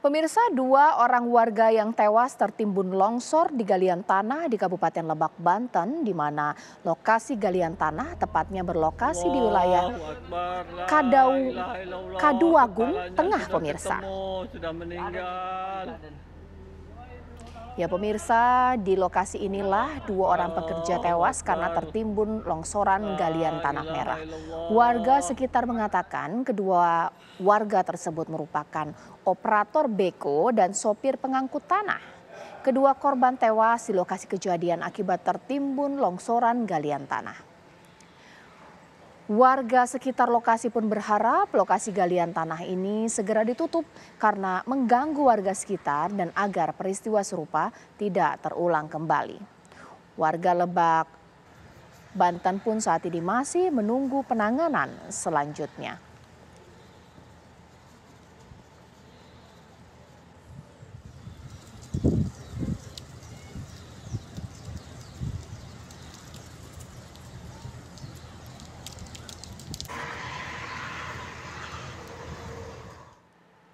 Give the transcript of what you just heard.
Pemirsa, dua orang warga yang tewas tertimbun longsor di galian tanah di Kabupaten Lebak, Banten, di mana lokasi galian tanah tepatnya berlokasi di wilayah Kadau, Kaduagung Tengah, pemirsa. Ya pemirsa, di lokasi inilah dua orang pekerja tewas karena tertimbun longsoran galian tanah merah. Warga sekitar mengatakan kedua warga tersebut merupakan operator beko dan sopir pengangkut tanah. Kedua korban tewas di lokasi kejadian akibat tertimbun longsoran galian tanah. Warga sekitar lokasi pun berharap lokasi galian tanah ini segera ditutup karena mengganggu warga sekitar dan agar peristiwa serupa tidak terulang kembali. Warga Lebak, Banten pun saat ini masih menunggu penanganan selanjutnya.